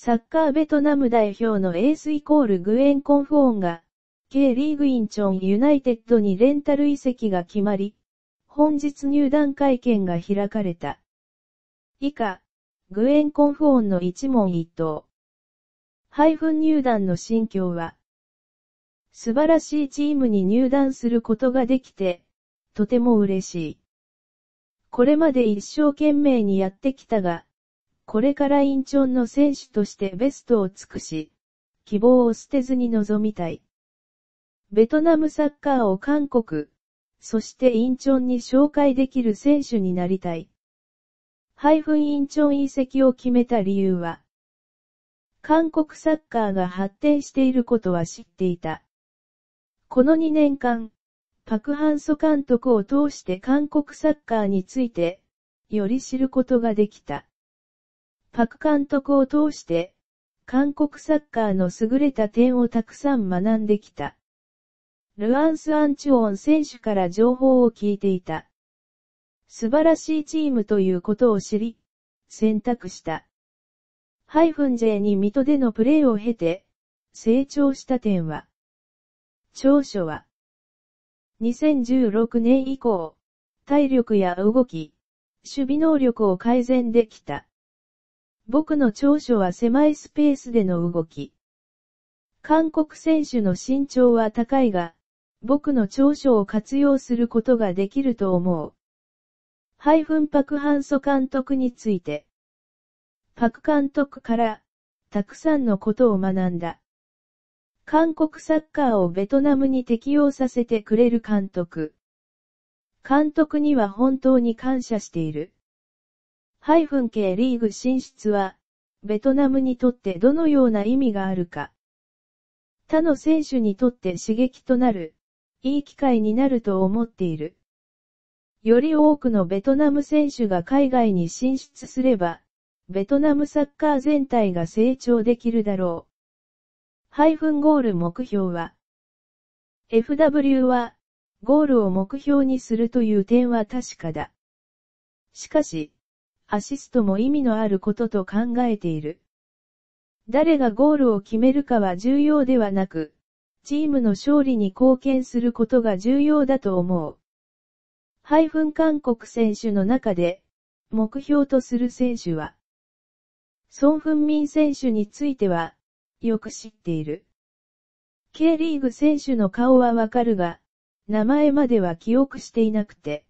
サッカーベトナム代表のエースイコールグエン・コンフォーンが、K リーグインチョンユナイテッドにレンタル移籍が決まり、本日入団会見が開かれた。以下、グエン・コンフォーンの一問一答。ハイフン入団の心境は、素晴らしいチームに入団することができて、とても嬉しい。これまで一生懸命にやってきたが、これからインチョンの選手としてベストを尽くし、希望を捨てずに臨みたい。ベトナムサッカーを韓国、そしてインチョンに紹介できる選手になりたい。ハイフンインチョン移籍を決めた理由は、韓国サッカーが発展していることは知っていた。この2年間、パクハンソ監督を通して韓国サッカーについて、より知ることができた。各監督を通して、韓国サッカーの優れた点をたくさん学んできた。ルアンス・アンチュオン選手から情報を聞いていた。素晴らしいチームということを知り、選択した。ハイフン J に水戸でのプレーを経て、成長した点は、長所は、2016年以降、体力や動き、守備能力を改善できた。僕の長所は狭いスペースでの動き。韓国選手の身長は高いが、僕の長所を活用することができると思う。ハイフンパクハンソ監督について。パク監督から、たくさんのことを学んだ。韓国サッカーをベトナムに適用させてくれる監督。監督には本当に感謝している。系リーグ進出は、ベトナムにとってどのような意味があるか。他の選手にとって刺激となる、いい機会になると思っている。より多くのベトナム選手が海外に進出すれば、ベトナムサッカー全体が成長できるだろう。ハイフンゴール目標は、FW は、ゴールを目標にするという点は確かだ。しかし、アシストも意味のあることと考えている。誰がゴールを決めるかは重要ではなく、チームの勝利に貢献することが重要だと思う。ハイフン韓国選手の中で、目標とする選手は、ソン・フンミン選手については、よく知っている。K リーグ選手の顔はわかるが、名前までは記憶していなくて。